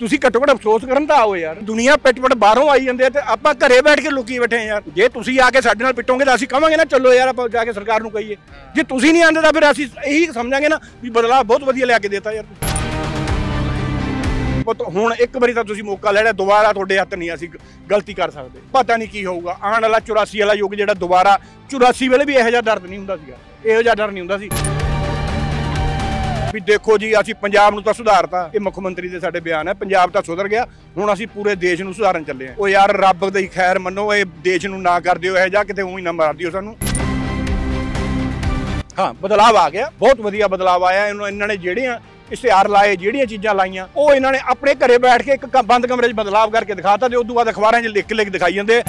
ਤੁਸੀਂ ਘੱਟੋ ਘੱਟ ਅਫਸੋਸ ਕਰਨ ਤਾਂ ਆਓ ਯਾਰ ਦੁਨੀਆ ਪਿੱਟ-ਪਿੱਟ ਬਾਹਰੋਂ ਆਈ ਜਾਂਦੇ ਆ ਤੇ ਆਪਾਂ ਘਰੇ ਬੈਠ ਕੇ ਲੁਕੀ ਬੈਠੇ ਯਾਰ ਜੇ ਤੁਸੀਂ ਆ ਕੇ ਸਾਡੇ ਨਾਲ ਪਿੱਟੋਗੇ ਤਾਂ ਅਸੀਂ ਕਵਾਂਗੇ ਨਾ ਚੱਲੋ ਯਾਰ ਆਪਾਂ ਜਾ ਕੇ ਸਰਕਾਰ ਨੂੰ ਕਹੀਏ ਜੇ ਤੁਸੀਂ ਨਹੀਂ ਆਂਦੇ ਤਾਂ ਫਿਰ ਅਸੀਂ ਇਹੀ ਸਮਝਾਂਗੇ ਨਾ ਵੀ ਬਦਲਾਅ ਬਹੁਤ ਵਧੀਆ ਲਿਆ ਕੇ ਦਿੱਤਾ ਯਾਰ ਪਤ ਹੁਣ ਇੱਕ ਵਾਰੀ ਤਾਂ ਤੁਸੀਂ ਮੌਕਾ ਲੈਣਾ ਦੁਬਾਰਾ ਤੁਹਾਡੇ ਹੱਥ ਨਹੀਂ ਅਸੀਂ ਗਲਤੀ ਕਰ ਸਕਦੇ ਪਤਾ ਨਹੀਂ ਕੀ ਹੋਊਗਾ ਆਉਣ ਵਾਲਾ 84 ਵਾਲਾ ਯੁੱਗ ਜਿਹੜਾ ਦੁਬਾਰਾ 84 ਵੇਲੇ ਵੀ ਇਹੋ ਜਿਹਾ ਦਰਦ ਨਹੀਂ ਹੁੰਦਾ ਸੀਗਾ ਇਹੋ ਜਿਹਾ ਡਰ ਨਹੀਂ ਹੁੰਦਾ ਸੀ ਵੀ ਦੇਖੋ ਜੀ ਅਸੀਂ ਪੰਜਾਬ ਨੂੰ ਤਾਂ ਸੁਧਾਰਤਾ ਇਹ ਮੁੱਖ ਮੰਤਰੀ ਦੇ ਸਾਡੇ ਬਿਆਨ ਹੈ ਪੰਜਾਬ ਤਾਂ ਸੁਧਰ ਗਿਆ ਹੁਣ ਅਸੀਂ ਪੂਰੇ ਦੇਸ਼ ਨੂੰ ਸੁਧਾਰਨ ਚੱਲੇ ਆ ਉਹ ਯਾਰ ਰੱਬ ਦੀ ਖੈਰ ਮੰਨੋ ਇਹ ਦੇਸ਼ ਨੂੰ ਨਾ ਕਰ ਦਿਓ ਇਹ ਜਾਂ ਕਿਤੇ ਉਹੀ ਨਾ ਮਾਰ ਦਿਓ ਸਾਨੂੰ ਹਾਂ ਬਦਲਾਅ ਆ ਗਿਆ ਬਹੁਤ ਵਧੀਆ ਬਦਲਾਅ ਆਇਆ ਇਹਨਾਂ ਇਹਨਾਂ ਨੇ ਜਿਹੜੀਆਂ ਇਸ਼ਤਿਹਾਰ ਲਾਏ ਜਿਹੜੀਆਂ ਚੀਜ਼ਾਂ ਲਾਈਆਂ ਉਹ ਇਹਨਾਂ ਨੇ ਆਪਣੇ ਘਰੇ ਬੈਠ ਕੇ ਇੱਕ ਬੰਦ ਕਮਰੇ 'ਚ ਬਦਲਾਅ ਕਰਕੇ ਦਿਖਾਤਾ ਤੇ ਉਸ ਤੋਂ ਬਾਅਦ ਅਖਬਾਰਾਂ 'ਚ ਲਿਖ ਲਿਖ ਦਿਖਾਈ ਜਾਂਦੇ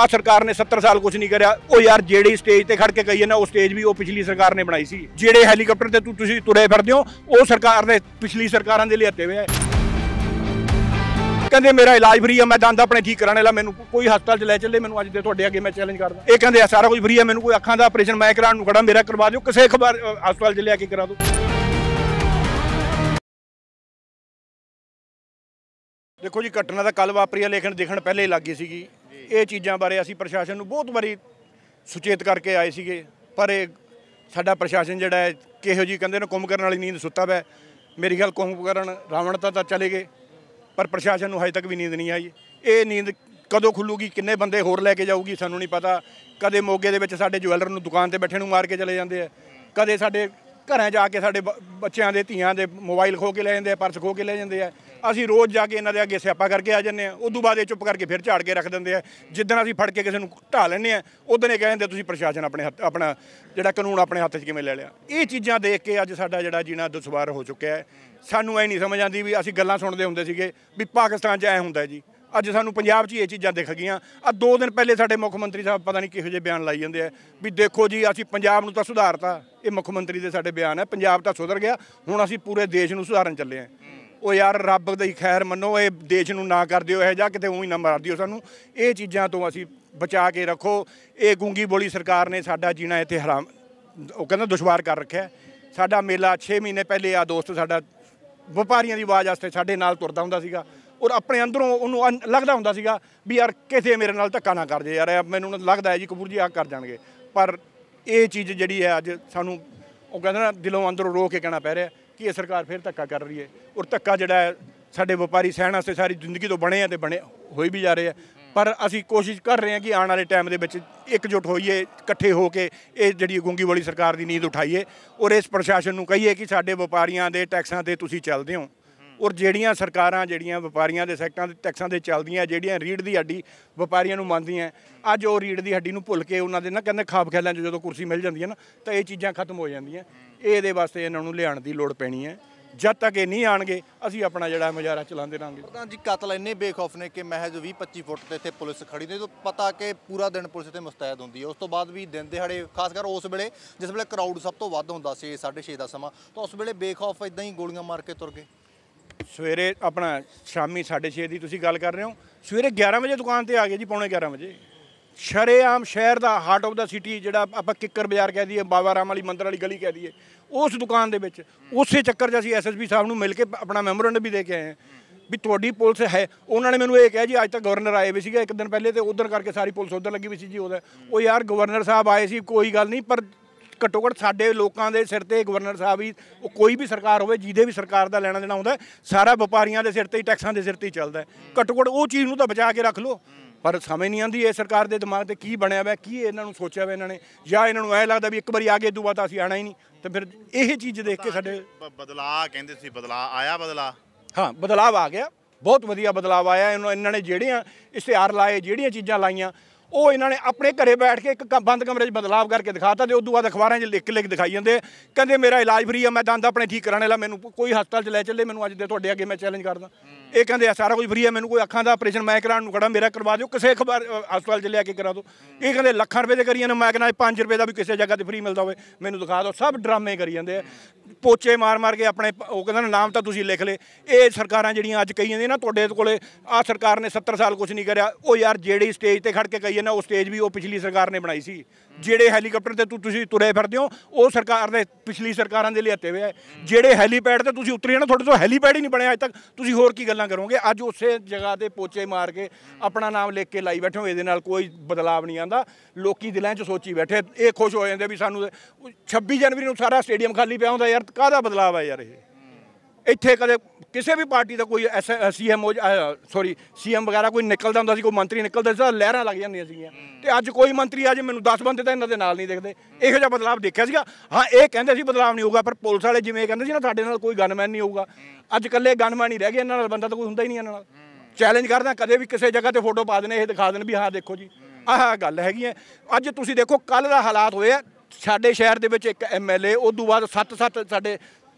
ਆ ਸਰਕਾਰ ਨੇ 70 ਸਾਲ ਕੁਝ ਨਹੀਂ ਕਰਿਆ ਉਹ ਯਾਰ ਜਿਹੜੀ ਸਟੇਜ ਤੇ ਖੜ ਕੇ ਕਹੀ ਨਾ ਉਹ ਸਟੇਜ ਵੀ ਉਹ ਪਿਛਲੀ ਸਰਕਾਰ ਨੇ ਬਣਾਈ ਸੀ ਜਿਹੜੇ ਹੈਲੀਕਾਪਟਰ ਤੇ ਤੂੰ ਤੁਸੀਂ ਤੁਰੇ ਫਿਰਦੇ ਹੋ ਉਹ ਸਰਕਾਰ ਦੇ ਪਿਛਲੀ ਸਰਕਾਰਾਂ ਦੇ ਲਈ ਹੱਤੇ ਹੋਏ ਆ ਕਹਿੰਦੇ ਮੇਰਾ ਇਲਾਜ ਫ੍ਰੀ ਆ ਮੈਂ ਦੰਦ ਆਪਣੇ ਠੀਕ ਕਰਾਣੇ ਲਾ ਮੈਨੂੰ ਕੋਈ ਹਸਪਤਾਲ ਚ ਲੈ ਚੱਲੇ ਮੈਨੂੰ ਅੱਜ ਦੇ ਤੁਹਾਡੇ ਅੱਗੇ ਮੈਂ ਚੈਲੰਜ ਕਰਦਾ ਇਹ ਕਹਿੰਦੇ ਆ ਸਾਰਾ ਕੁਝ ਫ੍ਰੀ ਆ ਮੈਨੂੰ ਕੋਈ ਅੱਖਾਂ ਦਾ ਆਪਰੇਸ਼ਨ ਮੈਂ ਕਰਾਣ ਨੂੰ ਖੜਾ ਮੇਰਾ ਕਰਵਾ ਦਿਓ ਕਿਸੇ ਖਬਰ ਹਸਪਤਾਲ ਚ ਲਿਆ ਕੇ ਕਰਾ ਦਿਓ ਦੇਖੋ ਜੀ ਘਟਨਾ ਤਾਂ ਕੱਲ ਵਾਪਰੀ ਆ ਲੇਕਿਨ ਦੇਖਣ ਪਹਿਲੇ ਹੀ ਲੱਗੀ ਸੀਗੀ ਇਹ ਚੀਜ਼ਾਂ ਬਾਰੇ ਅਸੀਂ ਪ੍ਰਸ਼ਾਸਨ ਨੂੰ ਬਹੁਤ ਵਾਰੀ ਸੁਚੇਤ ਕਰਕੇ ਆਏ ਸੀਗੇ ਪਰ ਇਹ ਸਾਡਾ ਪ੍ਰਸ਼ਾਸਨ ਜਿਹੜਾ ਹੈ ਕਿਹੋ ਜੀ ਕਹਿੰਦੇ ਨੇ ਕੁੰਭ ਕਰਨ ਵਾਲੀ ਨੀਂਦ ਸੁੱਤਾ ਪਿਆ ਮੇਰੀ ਗੱਲ ਕੁੰਭ ਕਰਨ ਰਾਵਣ ਤਾਂ ਤਾਂ ਚਲੇ ਗਏ ਪਰ ਪ੍ਰਸ਼ਾਸਨ ਨੂੰ ਹਜੇ ਤੱਕ ਵੀ ਨੀਂਦ ਨਹੀਂ ਆਈ ਇਹ ਨੀਂਦ ਕਦੋਂ ਖੁੱਲੂਗੀ ਕਿੰਨੇ ਬੰਦੇ ਹੋਰ ਲੈ ਕੇ ਜਾਊਗੀ ਸਾਨੂੰ ਨਹੀਂ ਪਤਾ ਕਦੇ ਮੋਗੇ ਦੇ ਵਿੱਚ ਸਾਡੇ ਜਵੈਲਰ ਨੂੰ ਦੁਕਾਨ ਤੇ ਬੈਠੇ ਨੂੰ ਮਾਰ ਕੇ ਚਲੇ ਜਾਂਦੇ ਆ ਕਦੇ ਸਾਡੇ ਘਰਾਂ ਜਾ ਕੇ ਸਾਡੇ ਬੱਚਿਆਂ ਦੇ ਧੀਆਂ ਦੇ ਮੋਬਾਈਲ ਖੋ ਕੇ ਲੈ ਜਾਂਦੇ ਆ ਪਰਸ ਖੋ ਕੇ ਲੈ ਜਾਂਦੇ ਆ ਅਸੀਂ ਰੋਜ਼ ਜਾ ਕੇ ਇਹਨਾਂ ਦੇ ਅੱਗੇ ਸਿਆਪਾ ਕਰਕੇ ਆ ਜੰਨੇ ਆ ਉਦੋਂ ਬਾਅਦ ਇਹ ਚੁੱਪ ਕਰਕੇ ਫਿਰ ਝਾੜ ਕੇ ਰੱਖ ਦਿੰਦੇ ਆ ਜਿੱਦਣ ਅਸੀਂ ਫੜ ਕੇ ਕਿਸੇ ਨੂੰ ਢਾ ਲੈਣੇ ਆ ਉਦੋਂ ਇਹ ਕਹਿੰਦੇ ਤੁਸੀਂ ਪ੍ਰਸ਼ਾਸਨ ਆਪਣੇ ਹੱਥ ਆਪਣਾ ਜਿਹੜਾ ਕਾਨੂੰਨ ਆਪਣੇ ਹੱਥ 'ਚ ਕਿਵੇਂ ਲੈ ਲਿਆ ਇਹ ਚੀਜ਼ਾਂ ਦੇਖ ਕੇ ਅੱਜ ਸਾਡਾ ਜਿਹੜਾ ਜੀਣਾ ਦੁਸ਼ਵਾਰ ਹੋ ਚੁੱਕਿਆ ਹੈ ਸਾਨੂੰ ਐ ਨਹੀਂ ਸਮਝ ਆਂਦੀ ਵੀ ਅਸੀਂ ਗੱਲਾਂ ਸੁਣਦੇ ਹੁੰਦੇ ਸੀਗੇ ਵੀ ਪਾਕਿਸਤਾਨ 'ਚ ਐ ਹੁੰਦਾ ਜੀ ਅੱਜ ਸਾਨੂੰ ਪੰਜਾਬ 'ਚ ਇਹ ਚੀਜ਼ਾਂ ਦਿਖ ਗਈਆਂ ਆ ਦੋ ਦਿਨ ਪਹਿਲੇ ਸਾਡੇ ਮੁੱਖ ਮੰਤਰੀ ਸਾਹਿਬ ਪਤਾ ਨਹੀਂ ਕਿਹੋ ਜਿਹੇ ਬਿਆਨ ਲਾਈ ਜਾਂਦੇ ਆ ਵੀ ਦੇਖੋ ਜੀ ਅਸੀਂ ਪੰਜਾਬ ਨੂੰ ਤਾਂ ਸੁਧਾਰਤਾ ਇਹ ਮੁੱਖ ਮੰਤਰੀ ਦੇ ਸਾਡੇ ਬਿਆਨ ਹੈ ਪੰਜਾਬ ਤਾਂ ਸੁਧਰ ਗਿਆ ਹੁਣ ਅਸੀਂ ਪੂਰੇ ਦੇਸ਼ ਨੂੰ ਸੁਧਾਰਨ ਚੱਲੇ ਆ ਉਹ ਯਾਰ ਰੱਬ ਦੀ ਖੈਰ ਮੰਨੋ ਇਹ ਦੇਸ਼ ਨੂੰ ਨਾ ਕਰ ਦਿਓ ਇਹ ਜਾਂ ਕਿਤੇ ਉਹੀ ਨਾ ਮਾਰ ਦਿਓ ਸਾਨੂੰ ਇਹ ਚੀਜ਼ਾਂ ਤੋਂ ਅਸੀਂ ਬਚਾ ਕੇ ਰੱਖੋ ਇਹ ਗੁੰਗੀ ਬੋਲੀ ਸਰਕਾਰ ਨੇ ਸਾਡਾ ਜੀਣਾ ਇੱਥੇ ਹਰਾਮ ਉਹ ਕਹਿੰਦਾ ਦੁਸ਼ਵਾਰ ਕਰ ਰੱਖਿਆ ਸਾਡਾ ਮੇਲਾ 6 ਮਹੀਨੇ ਪਹਿਲੇ ਆ ਦੋਸਤ ਸਾਡਾ ਵਪਾਰੀਆਂ ਦੀ ਆਵਾਜ਼ ਵਾਸਤੇ ਸਾਡੇ ਨਾਲ ਤੁਰਦਾ ਹੁੰਦਾ ਸੀਗਾ ਔਰ ਆਪਣੇ ਅੰਦਰੋਂ ਉਹਨੂੰ ਲੱਗਦਾ ਹੁੰਦਾ ਸੀਗਾ ਵੀ ਯਾਰ ਕਿਸੇ ਮੇਰੇ ਨਾਲ ਧੱਕਾ ਨਾ ਕਰ ਜੇ ਯਾਰ ਮੈਨੂੰ ਲੱਗਦਾ ਜੀ ਕਪੂਰ ਜੀ ਆ ਕਰ ਜਾਣਗੇ ਪਰ ਇਹ ਚੀਜ਼ ਜਿਹੜੀ ਹੈ ਅੱਜ ਸਾਨੂੰ ਉਹ ਕਹਿੰਦਾ ਦਿਲੋਂ ਅੰਦਰੋਂ ਰੋ ਕੇ ਕਹਿਣਾ ਪੈ ਰਿਹਾ ਕੀ ਇਹ ਸਰਕਾਰ ਫਿਰ ਧੱਕਾ ਕਰ ਰਹੀ ਹੈ ਔਰ ਧੱਕਾ ਜਿਹੜਾ ਸਾਡੇ ਵਪਾਰੀ ਸਹਿਣ ਵਾਸਤੇ ਸਾਰੀ ਜ਼ਿੰਦਗੀ ਤੋਂ ਬਣੇ ਆ ਤੇ ਬਣੇ ਹੋਈ ਵੀ ਜਾ ਰਹੇ ਆ ਪਰ ਅਸੀਂ ਕੋਸ਼ਿਸ਼ ਕਰ ਰਹੇ ਆ ਕਿ ਆਉਣ ਵਾਲੇ ਟਾਈਮ ਦੇ ਵਿੱਚ ਇਕਜੁੱਟ ਹੋਈਏ ਇਕੱਠੇ ਹੋ ਕੇ ਇਹ ਜਿਹੜੀ ਗੁੰਗੀ ਵਾਲੀ ਸਰਕਾਰ ਦੀ ਨੀਂਦ ਉਠਾਈਏ ਔਰ ਇਸ ਪ੍ਰਸ਼ਾਸਨ ਨੂੰ ਕਹੀਏ ਕਿ ਸਾਡੇ ਵਪਾਰੀਆਂ ਦੇ ਟੈਕਸਾਂ ਤੇ ਤੁਸੀਂ ਚੱਲਦੇ ਹੋ ਔਰ ਜਿਹੜੀਆਂ ਸਰਕਾਰਾਂ ਜਿਹੜੀਆਂ ਵਪਾਰੀਆਂ ਦੇ ਸੈਕਟਰਾਂ ਦੇ ਟੈਕਸਾਂ ਦੇ ਚੱਲਦੀਆਂ ਜਿਹੜੀਆਂ ਰੀੜ ਦੀ ਹੱਡੀ ਵਪਾਰੀਆਂ ਨੂੰ ਮੰਨਦੀਆਂ ਅੱਜ ਉਹ ਰੀੜ ਦੀ ਹੱਡੀ ਨੂੰ ਭੁੱਲ ਕੇ ਉਹਨਾਂ ਦੇ ਨਾ ਕਹਿੰਦੇ ਖਾਬ ਖਿਆਲਾਂ 'ਚ ਜਦੋਂ ਕੁਰਸੀ ਮਿਲ ਜਾਂਦੀ ਹੈ ਨਾ ਤਾਂ ਇਹ ਚੀਜ਼ਾਂ ਖਤਮ ਹੋ ਜਾਂਦੀਆਂ ਇਹਦੇ ਵਾਸਤੇ ਇਹਨਾਂ ਨੂੰ ਲਿਆਉਣ ਦੀ ਲੋੜ ਪੈਣੀ ਹੈ ਜਦ ਤੱਕ ਇਹ ਨਹੀਂ ਆਣਗੇ ਅਸੀਂ ਆਪਣਾ ਜਿਹੜਾ ਮਜ਼ਾਰਾ ਚਲਾਉਂਦੇ ਰਾਂਗੇ ਪ੍ਰਧਾਨ ਜੀ ਕਤਲ ਇੰਨੇ ਬੇਖੌਫ ਨੇ ਕਿ ਮਹਿਜ਼ 20 25 ਫੁੱਟ ਤੇ ਇੱਥੇ ਪੁਲਿਸ ਖੜੀ ਨੇ ਤਾਂ ਪਤਾ ਕਿ ਪੂਰਾ ਦਿਨ ਪੁਲਿਸ ਤੇ ਮਸਤੈਦ ਹੁੰਦੀ ਹੈ ਉਸ ਤੋਂ ਬਾਅਦ ਵੀ ਦਿਨ ਦਿਹਾੜੇ ਖਾਸ ਕਰ ਉਸ ਵੇਲੇ ਜਿਸ ਵੇਲੇ ਕਰਾਊਡ ਸਭ ਤੋਂ ਵੱਧ ਹੁੰਦਾ ਸੀ 6:30 ਦਾ ਸਮਾਂ ਤਾਂ ਉਸ ਵੇਲੇ ਬੇਖੌਫ ਇਦਾਂ ਹੀ ਗੋਲੀਆਂ ਮਾਰ ਕੇ ਤੁਰ ਗਏ ਸਵੇਰੇ ਆਪਣਾ ਸ਼ਾਮੀ 6:30 ਦੀ ਤੁਸੀਂ ਗੱਲ ਕਰ ਰਹੇ ਹੋ ਸਵੇਰੇ 11 ਵਜੇ ਦੁਕਾਨ ਤੇ ਆ ਗਏ ਜੀ ਪੌਣੇ 11 ਵਜੇ ਸ਼ਰੇਆਮ ਸ਼ਹਿਰ ਦਾ ਹਾਰਟ ਆਫ ਦਾ ਸਿਟੀ ਜਿਹੜਾ ਆਪਾਂ ਕਿੱਕਰ ਬਾਜ਼ਾਰ ਕਹਿ ਦਈਏ ਬਾਬਾ ਰਾਮ ਵਾਲੀ ਮੰਦਰ ਵਾਲੀ ਗਲੀ ਕਹਿ ਦਈਏ ਉਸ ਦੁਕਾਨ ਦੇ ਵਿੱਚ ਉਸੇ ਚੱਕਰ ਜਿਹਾ ਅਸੀਂ ਐਸਐਸਪੀ ਸਾਹਿਬ ਨੂੰ ਮਿਲ ਕੇ ਆਪਣਾ ਮੈਮੋਰੈਂਡਮ ਵੀ ਦੇ ਕੇ ਆਏ ਹਾਂ ਵੀ ਤੁਹਾਡੀ ਪੁਲਿਸ ਹੈ ਉਹਨਾਂ ਨੇ ਮੈਨੂੰ ਇਹ ਕਿਹਾ ਜੀ ਅੱਜ ਤੱਕ ਗਵਰਨਰ ਆਏ ਵੀ ਸੀਗਾ ਇੱਕ ਦਿਨ ਪਹਿਲੇ ਤੇ ਉਧਰ ਕਰਕੇ ਸਾਰੀ ਪੁਲਿਸ ਉਧਰ ਲੱਗੀ ਵੀ ਸੀ ਜੀ ਉਹਦਾ ਉਹ ਯਾਰ ਗਵਰਨਰ ਸਾਹਿਬ ਆਏ ਸੀ ਕੋਈ ਗੱਲ ਨਹੀਂ ਪਰ ਘੱਟੋ ਘੱਟ ਸਾਡੇ ਲੋਕਾਂ ਦੇ ਸਿਰ ਤੇ ਗਵਰਨਰ ਸਾਹਿਬ ਵੀ ਉਹ ਕੋਈ ਵੀ ਸਰਕਾਰ ਹੋਵੇ ਜਿਹਦੇ ਵੀ ਸਰਕਾਰ ਦਾ ਲੈਣਾ ਦੇਣਾ ਹੁੰਦਾ ਸਾਰਾ ਵਪਾਰੀਆਂ ਦੇ ਸਿਰ ਤੇ ਹੀ ਟੈਕਸਾਂ ਦੇ ਸਿਰ ਤੇ ਹੀ ਚੱਲਦਾ ਘੱਟੋ ਘੱਟ ਉਹ ਚੀਜ਼ ਨੂੰ ਤਾਂ ਬਚਾ ਕੇ ਰੱਖ ਲਓ ਪਰ ਸਮਝ ਨਹੀਂ ਆਂਦੀ ਇਹ ਸਰਕਾਰ ਦੇ ਦਿਮਾਗ ਤੇ ਕੀ ਬਣਿਆ ਹੋਇਆ ਕੀ ਇਹਨਾਂ ਨੂੰ ਸੋਚਿਆ ਹੋਇਆ ਇਹਨਾਂ ਨੇ ਜਾਂ ਇਹਨਾਂ ਨੂੰ ਐ ਲੱਗਦਾ ਵੀ ਇੱਕ ਵਾਰੀ ਆ ਗਏ ਦੂਆ ਤਾਂ ਅਸੀਂ ਆਣਾ ਹੀ ਨਹੀਂ ਤੇ ਫਿਰ ਇਹ ਚੀਜ਼ ਦੇਖ ਕੇ ਸਾਡੇ ਬਦਲਾਅ ਕਹਿੰਦੇ ਸੀ ਬਦਲਾਅ ਆਇਆ ਬਦਲਾਅ ਹਾਂ ਬਦਲਾਅ ਆ ਗਿਆ ਬਹੁਤ ਵਧੀਆ ਬਦਲਾਅ ਆਇਆ ਇਹਨਾਂ ਨੇ ਜਿਹੜੀਆਂ ਇਸ਼ਤਿਹਾਰ ਲਾਏ ਜਿਹੜੀਆਂ ਚੀਜ਼ਾਂ ਲਾਈਆਂ ਉਹ ਇਹਨਾਂ ਨੇ ਆਪਣੇ ਘਰੇ ਬੈਠ ਕੇ ਇੱਕ ਬੰਦ ਕਮਰੇ 'ਚ ਬਦਲਾਵ ਕਰਕੇ ਦਿਖਾਤਾ ਤੇ ਉਦੋਂ ਬਾਅਦ ਅਖਬਾਰਾਂ 'ਚ ਲਿਖ ਲਿਖ ਦਿਖਾਈ ਜਾਂਦੇ ਕਹਿੰਦੇ ਮੇਰਾ ਇਲਾਜ ਫਰੀ ਆ ਮੈਂ ਦੰਦ ਆਪਣੇ ਠੀਕ ਕਰਾਣੇ ਲਾ ਮੈਨੂੰ ਕੋਈ ਹਸਪਤਾਲ 'ਚ ਲੈ ਚੱਲੇ ਮੈਨੂੰ ਅੱਜ ਦੇ ਤੁਹਾਡੇ ਅੱਗੇ ਮੈਂ ਚੈਲੰਜ ਕਰਦਾ ਇਹ ਕਹਿੰਦੇ ਆ ਸਾਰਾ ਕੁਝ ਫਰੀ ਆ ਮੈਨੂੰ ਕੋਈ ਅੱਖਾਂ ਦਾ ਆਪਰੇਸ਼ਨ ਮੈਂ ਕਰਾਉਣ ਨੂੰ ਖੜਾ ਮੇਰਾ ਕਰਵਾ ਦਿਓ ਕਿਸੇ ਅਖਬਾਰ ਹਸਪਤਾਲ 'ਚ ਲੈ ਕੇ ਕਰਾ ਦਿਓ ਇਹ ਕਹਿੰਦੇ ਲੱਖਾਂ ਰੁਪਏ ਦੇ ਕਰੀ ਜਾਂਦੇ ਮੈਂ ਕਹਿੰਦਾ 5 ਰੁਪਏ ਦਾ ਵੀ ਕਿਸੇ ਜਗ੍ਹਾ ਤੇ ਫਰੀ ਮਿਲਦਾ ਹੋਵੇ ਮੈਨੂੰ ਦਿਖਾ ਦਿਓ ਸਭ ਡਰਾਮੇ ਕਰੀ ਜਾਂਦੇ ਆ ਪੋਚੇ ਮਾਰ ਮਾਰ ਕੇ ਆਪਣੇ ਉਹ ਕਹਿੰਦਾ ਨਾਮ ਤਾਂ ਤੁਸੀਂ ਲਿਖ ਲੇ ਇਹ ਸਰਕਾਰਾਂ ਜਿਹੜੀਆਂ ਅੱਜ ਕਹੀ ਜਾਂਦੀਆਂ ਨਾ ਤੁਹਾਡੇ ਕੋਲੇ ਆ ਸਰਕਾਰ ਨੇ 70 ਸਾਲ ਕੁਝ ਨਹੀਂ ਕਰਿਆ ਉਹ ਯਾਰ ਜਿਹੜੀ ਸਟੇਜ ਤੇ ਖੜ ਕੇ ਕਹੀ ਨਾ ਉਹ ਸਟੇਜ ਵੀ ਉਹ ਪਿਛਲੀ ਸਰਕਾਰ ਨੇ ਬਣਾਈ ਸੀ ਜਿਹੜੇ ਹੈਲੀਕਾਪਟਰ ਤੇ ਤੁਸੀਂ ਤੁਰੇ ਫਿਰਦੇ ਹੋ ਉਹ ਸਰਕਾਰ ਦੇ ਪਿਛਲੀ ਸਰਕਾਰਾਂ ਦੇ ਹੱਤੇ ਹੋਏ ਆ ਜਿਹੜੇ ਹੈਲੀਪੈਡ ਤੇ ਤੁਸੀਂ ਉਤਰੇ ਨਾ ਤੁਹਾਡੇ ਤੋਂ ਹੈਲੀਪੈਡ ਹੀ ਨਹੀਂ ਬਣਿਆ ਅਜੇ ਤੱਕ ਤੁਸੀਂ ਹੋਰ ਕੀ ਗੱਲਾਂ ਕਰੋਗੇ ਅੱਜ ਉਸੇ ਜਗ੍ਹਾ ਤੇ ਪੋਚੇ ਮਾਰ ਕੇ ਆਪਣਾ ਨਾਮ ਲਿਖ ਕੇ ਲਾਈ ਬੈਠੋ ਇਹਦੇ ਨਾਲ ਕੋਈ ਬਦਲਾਵ ਨਹੀਂ ਆਂਦਾ ਲੋਕੀ ਦਿਲਾਂ 'ਚ ਸੋਚੀ ਬੈਠੇ ਇਹ ਖੁਸ਼ ਹੋ ਜਾਂਦੇ ਵੀ ਸਾਨੂੰ 26 ਜਨਵਰੀ ਨੂੰ ਸਾਰਾ ਸਟੇਡੀਅਮ ਖਾਲੀ ਪਿਆ ਹੁੰਦਾ ਯਾਰ ਕਾਹਦਾ ਬਦਲਾਵ ਆ ਯਾਰ ਇਹ ਇੱਥੇ ਕਦੇ ਕਿਸੇ ਵੀ ਪਾਰਟੀ ਦਾ ਕੋਈ ਸੀਐਮ ਸੌਰੀ ਸੀਐਮ ਵਗੈਰਾ ਕੋਈ ਨਿਕਲਦਾ ਹੁੰਦਾ ਸੀ ਕੋਈ ਮੰਤਰੀ ਨਿਕਲਦਾ ਸੀ ਲਹਿਰਾਂ ਲੱਗ ਜਾਂਦੀਆਂ ਸੀਗੀਆਂ ਤੇ ਅੱਜ ਕੋਈ ਮੰਤਰੀ ਅੱਜ ਮੈਨੂੰ 10 ਬੰਦੇ ਤਾਂ ਇਹਨਾਂ ਦੇ ਨਾਲ ਨਹੀਂ ਦੇਖਦੇ ਇਹੋ ਜਿਹਾ ਬਦਲਾਅ ਦੇਖਿਆ ਸੀਗਾ ਹਾਂ ਇਹ ਕਹਿੰਦੇ ਸੀ ਬਦਲਾਅ ਨਹੀਂ ਹੋਊਗਾ ਪਰ ਪੁਲਿਸ ਵਾਲੇ ਜਿਵੇਂ ਕਹਿੰਦੇ ਸੀ ਨਾ ਸਾਡੇ ਨਾਲ ਕੋਈ ਗਨਮੈਨ ਨਹੀਂ ਹੋਊਗਾ ਅੱਜ ਕੱਲੇ ਗਨਮੈਨ ਹੀ ਰਹਿ ਗਏ ਇਹਨਾਂ ਨਾਲ ਬੰਦਾ ਤਾਂ ਕੋਈ ਹੁੰਦਾ ਹੀ ਨਹੀਂ ਇਹਨਾਂ ਨਾਲ ਚੈਲੰਜ ਕਰਦਾ ਕਦੇ ਵੀ ਕਿਸੇ ਜਗ੍ਹਾ ਤੇ ਫੋਟੋ ਪਾ ਦੇਣੇ ਇਹ ਦਿਖਾ ਦੇਣ ਵੀ ਹਾਂ ਦੇਖੋ ਜੀ ਆਹ ਗੱਲ ਹੈਗੀ ਹੈ ਅੱਜ ਤੁਸੀਂ ਦੇਖੋ ਕੱਲ ਦਾ ਹਾਲਾਤ ਹੋਇਆ ਸਾਡੇ ਸ਼ਹਿਰ ਦੇ ਵਿੱਚ ਇੱਕ ਐਮਐਲਏ ਉਸ ਤੋਂ ਬਾਅਦ 7-7 ਸਾਡੇ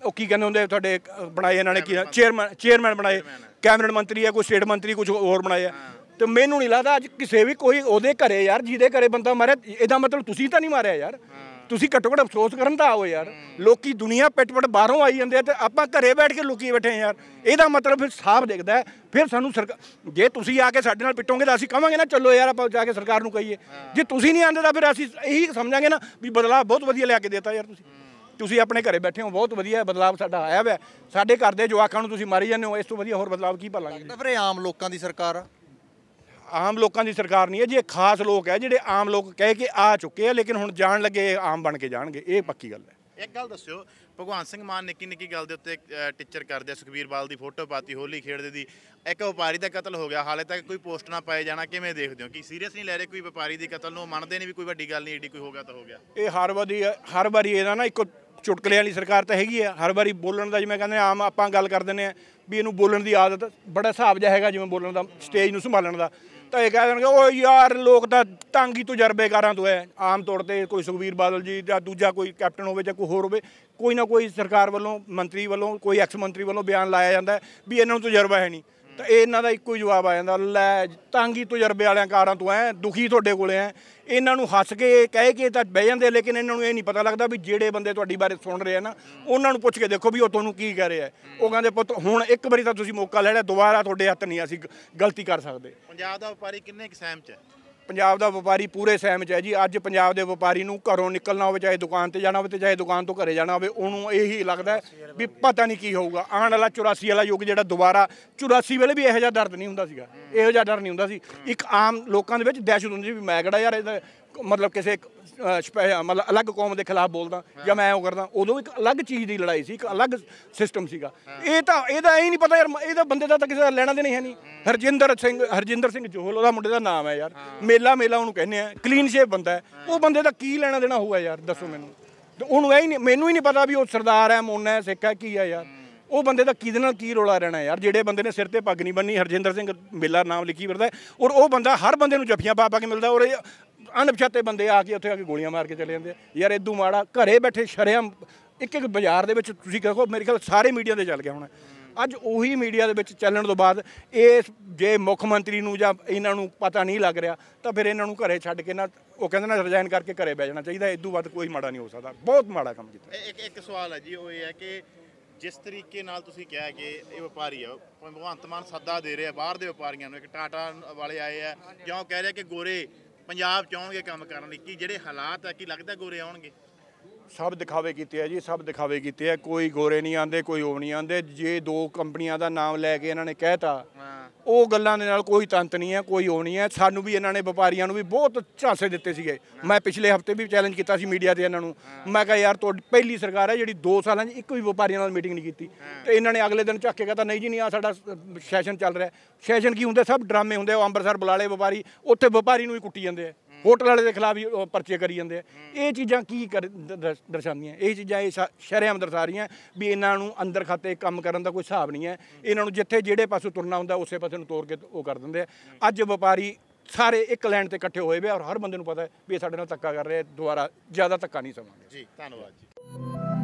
ਉਹ ਕੀ ਕਹਿੰਦੇ ਹੁੰਦੇ ਤੁਹਾਡੇ ਬਣਾਏ ਇਹਨਾਂ ਨੇ ਕੀ ਚੇਅਰਮੈਨ ਚੇਅਰਮੈਨ ਬਣਾਏ ਕੈਬਨਿਟ ਮੰਤਰੀ ਹੈ ਕੋਈ ਸਟੇਟ ਮੰਤਰੀ ਕੁਝ ਹੋਰ ਬਣਾਏ ਤੇ ਮੈਨੂੰ ਨਹੀਂ ਲੱਗਦਾ ਅੱਜ ਕਿਸੇ ਵੀ ਕੋਈ ਉਹਦੇ ਘਰੇ ਯਾਰ ਜਿਹਦੇ ਘਰੇ ਬੰਦਾ ਮਾਰਿਆ ਇਹਦਾ ਮਤਲਬ ਤੁਸੀਂ ਤਾਂ ਨਹੀਂ ਮਾਰਿਆ ਯਾਰ ਤੁਸੀਂ ਘੱਟੋ ਘੱਟ ਅਫਸੋਸ ਕਰਨ ਦਾ ਆਓ ਯਾਰ ਲੋਕੀ ਦੁਨੀਆ ਪਿੱਟ-ਪਿੱਟ ਬਾਹਰੋਂ ਆਈ ਜਾਂਦੇ ਆ ਤੇ ਆਪਾਂ ਘਰੇ ਬੈਠ ਕੇ ਲੁਕੀ ਬੈਠੇ ਯਾਰ ਇਹਦਾ ਮਤਲਬ ਫਿਰ ਸਾਫ਼ ਦਿਖਦਾ ਫਿਰ ਸਾਨੂੰ ਸਰਕਾਰ ਜੇ ਤੁਸੀਂ ਆ ਕੇ ਸਾਡੇ ਨਾਲ ਪਿੱਟੋਗੇ ਤਾਂ ਅਸੀਂ ਕਹਾਂਗੇ ਨਾ ਚਲੋ ਯਾਰ ਆਪਾਂ ਜਾ ਕੇ ਸਰਕਾਰ ਨੂੰ ਕਹੀਏ ਜੇ ਤੁਸੀਂ ਨਹੀਂ ਆਂਦੇ ਤਾਂ ਫਿਰ ਅਸੀਂ ਇਹੀ ਸਮਝਾਂਗੇ ਨਾ ਵੀ ਬਦਲਾ ਬਹੁਤ ਵਧੀਆ ਲਿਆ ਕੇ ਦਿੱਤਾ ਯਾਰ ਤੁਸੀਂ ਤੁਸੀਂ ਆਪਣੇ ਘਰੇ ਬੈਠੇ ਹੋ ਬਹੁਤ ਵਧੀਆ ਬਦਲਾਅ ਸਾਡਾ ਆਇਆ ਹੋਇਆ ਸਾਡੇ ਘਰ ਦੇ ਜਵਾਕਾਂ ਨੂੰ ਤੁਸੀਂ ਮਾਰੀ ਜਾਂਦੇ ਹੋ ਇਸ ਤੋਂ ਵਧੀਆ ਹੋਰ ਬਦਲਾਅ ਕੀ ਭਾਲਾਂਗੇ ਲੱਗਦਾ ਫਿਰ ਆਮ ਲੋਕਾਂ ਦੀ ਸਰਕਾਰ ਆਮ ਲੋਕਾਂ ਦੀ ਸਰਕਾਰ ਨਹੀਂ ਹੈ ਜੀ ਇਹ ਖਾਸ ਲੋਕ ਹੈ ਜਿਹੜੇ ਆਮ ਲੋਕ ਕਹਿ ਕੇ ਆ ਚੁੱਕੇ ਆ ਲੇਕਿਨ ਹੁਣ ਜਾਣ ਲੱਗੇ ਆਮ ਬਣ ਕੇ ਜਾਣਗੇ ਇਹ ਪੱਕੀ ਗੱਲ ਹੈ ਇੱਕ ਗੱਲ ਦੱਸਿਓ ਭਗਵਾਨ ਸਿੰਘ ਮਾਨ ਨਿੱਕੀ ਨਿੱਕੀ ਗੱਲ ਦੇ ਉੱਤੇ ਟੀਚਰ ਕਰਦੇ ਆ ਬਾਲ ਦੀ ਫੋਟੋ ਪਾਤੀ ਹੋਲੀ ਖੇਡਦੇ ਦੀ ਇੱਕ ਵਪਾਰੀ ਦਾ ਕਤਲ ਹੋ ਗਿਆ ਹਾਲੇ ਤੱਕ ਕੋਈ ਪੋਸਟ ਨਾ ਪਾਏ ਜਾਣਾ ਕਿਵੇਂ ਦੇਖਦੇ ਹੋ ਕਿ ਸੀਰੀਅਸ ਨਹੀਂ ਲੈ ਰਹੇ ਕੋਈ ਵਪਾਰੀ ਦੀ ਕਤਲ ਨੂੰ ਮੰਨਦੇ ਨਹੀਂ ਵੀ ਕੋਈ ਵੱਡੀ ਗੱਲ ਨਹੀਂ ਏਡੀ ਕੋਈ ਹੋ ਗਿਆ ਤਾਂ ਹੋ ਗਿਆ ਇਹ ਹਰ ਵਾਰੀ ਹਰ ਵਾਰੀ ਇਹਦਾ ਨਾ ਇੱਕ ਚੁਟਕਲੇ ਵਾਲੀ ਸਰਕਾਰ ਤਾਂ ਹੈਗੀ ਆ ਹਰ ਵਾਰੀ ਬੋਲਣ ਦਾ ਜਿਵੇਂ ਕਹਿੰਦੇ ਆਮ ਆਪਾਂ ਗੱਲ ਕਰ ਦਿੰਦੇ ਆ ਵੀ ਇਹਨੂੰ ਬੋਲਣ ਦੀ ਆਦਤ ਬੜਾ ਹਿਸਾਬ ਜਿਹਾ ਹੈਗਾ ਜਿਵੇਂ ਬੋਲਣ ਦਾ ਸਟੇਜ ਨੂੰ ਸੰਭਾਲਣ ਦਾ ਤਾਂ ਇਹ ਕਹਿ ਦੇਣਗੇ ਓ ਯਾਰ ਲੋਕ ਤਾਂ ਤੰਗੀ ਤਜਰਬੇਕਾਰਾਂ ਤੋਂ ਹੈ ਆਮ ਤੌਰ ਤੇ ਕੋਈ ਸੁਖਵੀਰ ਬਾਦਲ ਜੀ ਜਾਂ ਦੂਜਾ ਕੋਈ ਕੈਪਟਨ ਹੋਵੇ ਜਾਂ ਕੋਈ ਹੋਰ ਹੋਵੇ ਕੋਈ ਨਾ ਕੋਈ ਸਰਕਾਰ ਵੱਲੋਂ ਮੰਤਰੀ ਵੱਲੋਂ ਕੋਈ ਐਕਸ ਮੰਤਰੀ ਵੱਲੋਂ ਬਿਆਨ ਲਾਇਆ ਜਾਂਦਾ ਵੀ ਇਹਨਾਂ ਨੂੰ ਤਜਰਬਾ ਹੈ ਨਹੀਂ ਤਾਂ ਇਹਨਾਂ ਦਾ ਇੱਕੋ ਹੀ ਜਵਾਬ ਆ ਜਾਂਦਾ ਲੈ ਤਾਂਗੀ ਤਜਰਬੇ ਵਾਲਿਆਂ ਕਾਰਾਂ ਤੋਂ ਐ ਦੁਖੀ ਤੁਹਾਡੇ ਕੋਲੇ ਐ ਇਹਨਾਂ ਨੂੰ ਹੱਸ ਕੇ ਕਹਿ ਕੇ ਤਾਂ ਬਹਿ ਜਾਂਦੇ ਲੇਕਿਨ ਇਹਨਾਂ ਨੂੰ ਇਹ ਨਹੀਂ ਪਤਾ ਲੱਗਦਾ ਵੀ ਜਿਹੜੇ ਬੰਦੇ ਤੁਹਾਡੀ ਬਾਰੇ ਸੁਣ ਰਹੇ ਆ ਨਾ ਉਹਨਾਂ ਨੂੰ ਪੁੱਛ ਕੇ ਦੇਖੋ ਵੀ ਉਹ ਤੁਹਾਨੂੰ ਕੀ ਕਹਿ ਰਿਹਾ ਉਹ ਕਹਿੰਦੇ ਪੁੱਤ ਹੁਣ ਇੱਕ ਵਾਰੀ ਤਾਂ ਤੁਸੀਂ ਮੌਕਾ ਲੈ ਲਿਆ ਦੁਬਾਰਾ ਤੁਹਾਡੇ ਹੱਥ ਨਹੀਂ ਅਸੀਂ ਗਲਤੀ ਕਰ ਸਕਦੇ ਪੰਜਾਬ ਦਾ ਵਪਾਰੀ ਕਿੰਨੇ ਕਿਸਮ ਚ ਹੈ ਪੰਜਾਬ ਦਾ ਵਪਾਰੀ ਪੂਰੇ ਸਹਿਮਚ ਹੈ ਜੀ ਅੱਜ ਪੰਜਾਬ ਦੇ ਵਪਾਰੀ ਨੂੰ ਘਰੋਂ ਨਿਕਲਣਾ ਹੋਵੇ ਚਾਹੇ ਦੁਕਾਨ ਤੇ ਜਾਣਾ ਹੋਵੇ ਤੇ ਚਾਹੇ ਦੁਕਾਨ ਤੋਂ ਘਰੇ ਜਾਣਾ ਹੋਵੇ ਉਹਨੂੰ ਇਹੀ ਲੱਗਦਾ ਵੀ ਪਤਾ ਨਹੀਂ ਕੀ ਹੋਊਗਾ ਆਉਣ ਵਾਲਾ 84 ਵਾਲਾ ਯੁੱਗ ਜਿਹੜਾ ਦੁਬਾਰਾ 84 ਵੇਲੇ ਵੀ ਇਹੋ ਜਿਹਾ ਦਰਦ ਨਹੀਂ ਹੁੰਦਾ ਸੀਗਾ ਇਹੋ ਜਿਹਾ ਡਰ ਨਹੀਂ ਹੁੰਦਾ ਸੀ ਇੱਕ ਆਮ ਲੋਕਾਂ ਦੇ ਵਿੱਚ ਦਹਿਸ਼ਤ ਹੁੰਦੀ ਸੀ ਵੀ ਮੈਂ ਕਿਹੜਾ ਯਾਰ ਇਹਦਾ ਮਤਲਬ ਕਿਸੇ ਮਤਲਬ ਅਲੱਗ ਕੌਮ ਦੇ ਖਿਲਾਫ ਬੋਲਦਾ ਜਾਂ ਮੈਂ ਉਹ ਕਰਦਾ ਉਦੋਂ ਇੱਕ ਅਲੱਗ ਚੀਜ਼ ਦੀ ਲੜਾਈ ਸੀ ਇੱਕ ਅਲੱਗ ਸਿਸਟਮ ਸੀਗਾ ਇਹ ਤਾਂ ਇਹਦਾ ਇਹ ਨਹੀਂ ਪਤਾ ਯਾਰ ਇਹਦਾ ਬੰਦੇ ਦਾ ਤਾਂ ਕਿਸੇ ਦਾ ਲੈਣਾ ਦੇਣਾ ਹੈ ਨਹੀਂ ਹਰਜਿੰਦਰ ਸਿੰਘ ਹਰਜਿੰਦਰ ਸਿੰਘ ਜੋਹਲ ਉਹਦਾ ਮੁੰਡੇ ਦਾ ਨਾਮ ਹੈ ਯਾਰ ਮੇਲਾ ਮੇਲਾ ਉਹਨੂੰ ਕਹਿੰਦੇ ਆ ਕਲੀਨ ਸ਼ੇਪ ਬੰਦਾ ਹੈ ਉਹ ਬੰਦੇ ਦਾ ਕੀ ਲੈਣਾ ਦੇਣਾ ਹੋਊਗਾ ਯਾਰ ਦੱਸੋ ਮੈਨੂੰ ਤੇ ਉਹਨੂੰ ਇਹ ਨਹੀਂ ਮੈਨੂੰ ਹੀ ਨਹੀਂ ਪਤਾ ਵੀ ਉਹ ਸਰਦਾਰ ਹੈ ਮੋਨਾ ਹੈ ਸਿੱਖ ਹੈ ਕੀ ਹੈ ਯਾਰ ਉਹ ਬੰਦੇ ਦਾ ਕਿਹਦੇ ਨਾਲ ਕੀ ਰੋਲਾ ਰਹਿਣਾ ਯਾਰ ਜਿਹੜੇ ਬੰਦੇ ਨੇ ਸਿਰ ਤੇ ਪੱਗ ਨਹੀਂ ਬੰਨੀ ਹਰਜਿੰਦਰ ਸਿੰਘ ਮੇਲਾ ਨਾਮ ਲਿਖੀ ਵਰਦਾ ਔਰ ਉਹ ਬੰਦਾ ਹਰ ਬੰਦੇ ਨੂੰ ਜੱਫੀਆਂ ਪਾ ਪਾ ਕੇ ਮਿਲਦਾ ਔਰ ਅਣਪਛਾਤੇ ਬੰਦੇ ਆ ਕੇ ਉੱਥੇ ਆ ਕੇ ਗੋਲੀਆਂ ਮਾਰ ਕੇ ਚਲੇ ਜਾਂਦੇ ਆ ਯਾਰ ਇਦੋਂ ਮਾੜਾ ਘਰੇ ਬੈਠੇ ਸ਼ਰਿਆਂ ਇੱਕ ਇੱਕ ਬਾਜ਼ਾਰ ਦੇ ਵਿੱਚ ਤੁਸੀਂ ਕਹੋ ਮੇਰੇ ਖਿਆਲ ਸਾਰੇ ਮੀਡੀਆ ਦੇ ਚੱਲ ਗਿਆ ਹੋਣਾ ਅੱਜ ਉਹੀ ਮੀਡੀਆ ਦੇ ਵਿੱਚ ਚੱਲਣ ਤੋਂ ਬਾਅਦ ਇਹ ਜੇ ਮੁੱਖ ਮੰਤਰੀ ਨੂੰ ਜਾਂ ਇਹਨਾਂ ਨੂੰ ਪਤਾ ਨਹੀਂ ਲੱਗ ਰਿਹਾ ਤਾਂ ਫਿਰ ਇਹਨਾਂ ਨੂੰ ਘਰੇ ਛੱਡ ਕੇ ਨਾ ਉਹ ਕਹਿੰਦੇ ਨਾ ਰਿਜ਼ਾਈਨ ਕਰਕੇ ਘਰੇ ਬਹਿ ਜਾਣਾ ਚਾਹੀਦਾ ਇਦੋਂ ਬਾਅਦ ਕੋਈ ਮਾੜਾ ਨਹੀਂ ਹੋ ਸਕਦਾ ਬਹੁਤ ਮਾੜਾ ਕੰਮ ਕੀਤਾ ਇੱਕ ਇੱਕ ਸਵਾਲ ਹੈ ਜੀ ਉਹ ਇਹ ਹੈ ਕਿ ਜਿਸ ਤਰੀਕੇ ਨਾਲ ਤੁਸੀਂ ਕਿਹਾ ਕਿ ਇਹ ਵਪਾਰੀ ਆ ਭਗਵੰਤ ਮਾਨ ਸੱਦਾ ਦੇ ਰਿਹਾ ਬਾਹਰ ਦੇ ਵਪਾਰੀਆਂ ਨੂੰ ਇੱਕ ਟਾਟਾ ਵਾਲੇ ਆਏ ਆ ਜਿਉਂ ਕਹਿ ਰਿਹਾ ਕਿ ਗੋਰੇ ਪੰਜਾਬ ਚ ਆਉਣਗੇ ਕੰਮ ਕਰਨ ਲਈ ਕੀ ਜਿਹੜੇ ਹਾਲਾਤ ਆ ਕੀ ਲੱਗਦਾ ਗੋਰੇ ਆਉਣਗੇ ਸਭ ਦਿਖਾਵੇ ਕੀਤੇ ਆ ਜੀ ਸਭ ਦਿਖਾਵੇ ਕੀਤੇ ਆ ਕੋਈ ਗੋਰੇ ਨਹੀਂ ਆਂਦੇ ਕੋਈ ਉਹ ਨਹੀਂ ਆਂਦੇ ਜੇ ਦੋ ਕੰਪਨੀਆਂ ਦਾ ਨਾਮ ਲੈ ਕੇ ਇਹਨਾਂ ਨੇ ਕਹਿਤਾ ਉਹ ਗੱਲਾਂ ਦੇ ਨਾਲ ਕੋਈ ਤੰਤ ਨਹੀਂ ਹੈ ਕੋਈ ਹੋ ਨਹੀਂ ਹੈ ਸਾਨੂੰ ਵੀ ਇਹਨਾਂ ਨੇ ਵਪਾਰੀਆਂ ਨੂੰ ਵੀ ਬਹੁਤ ਝਾਸੇ ਦਿੱਤੇ ਸੀਗੇ ਮੈਂ ਪਿਛਲੇ ਹਫਤੇ ਵੀ ਚੈਲੰਜ ਕੀਤਾ ਸੀ ਮੀਡੀਆ ਤੇ ਇਹਨਾਂ ਨੂੰ ਮੈਂ ਕਿਹਾ ਯਾਰ ਤੁਹਾਡੀ ਪਹਿਲੀ ਸਰਕਾਰ ਹੈ ਜਿਹੜੀ 2 ਸਾਲਾਂ 'ਚ ਇੱਕ ਵੀ ਵਪਾਰੀਆਂ ਨਾਲ ਮੀਟਿੰਗ ਨਹੀਂ ਕੀਤੀ ਤੇ ਇਹਨਾਂ ਨੇ ਅਗਲੇ ਦਿਨ ਚੱਕ ਕੇ ਕਹਤਾ ਨਹੀਂ ਜੀ ਨਹੀਂ ਆ ਸਾਡਾ ਸੈਸ਼ਨ ਚੱਲ ਰਿਹਾ ਸੈਸ਼ਨ ਕੀ ਹੁੰਦੇ ਸਭ ਡਰਾਮੇ ਹੁੰਦੇ ਉਹ ਅੰਮ੍ਰਿਤਸਰ ਬੁਲਾਲੇ ਵਪਾਰੀ ਉੱਥੇ ਵਪਾਰੀ ਨੂੰ ਹੀ ਕੁੱਟੀ ਜਾਂਦੇ ਆ ਹੋਟਲ ਵਾਲੇ ਦੇ ਖਿਲਾਫ ਵੀ ਪਰਚੇ ਕਰੀ ਜਾਂਦੇ ਆ ਇਹ ਚੀਜ਼ਾਂ ਕੀ ਦਰਸਾਉਂਦੀਆਂ ਇਹ ਚੀਜ਼ਾਂ ਇਹ ਸ਼ਰੇਆਮ ਦਰਸਾ ਰਹੀਆਂ ਵੀ ਇਹਨਾਂ ਨੂੰ ਅੰਦਰ ਖਾਤੇ ਕੰਮ ਕਰਨ ਦਾ ਕੋਈ ਹਿਸਾਬ ਨਹੀਂ ਹੈ ਇਹਨਾਂ ਨੂੰ ਜਿੱਥੇ ਜਿਹੜੇ ਪਾਸੋਂ ਤੁਰਨਾ ਹੁੰਦਾ ਉਸੇ ਪਾਸੇ ਨੂੰ ਤੋੜ ਕੇ ਉਹ ਕਰ ਦਿੰਦੇ ਆ ਅੱਜ ਵਪਾਰੀ ਸਾਰੇ ਇੱਕ ਲਾਈਨ ਤੇ ਇਕੱਠੇ ਹੋਏ ਵੇ ਔਰ ਹਰ ਬੰਦੇ ਨੂੰ ਪਤਾ ਹੈ ਵੀ ਸਾਡੇ ਨਾਲ ਧੱਕਾ ਕਰ ਰਿਹਾ ਦੁਬਾਰਾ ਜ਼ਿਆਦਾ ਧੱਕਾ ਨਹੀਂ ਸਮਾਂਗੇ ਜੀ ਧੰਨਵਾਦ ਜੀ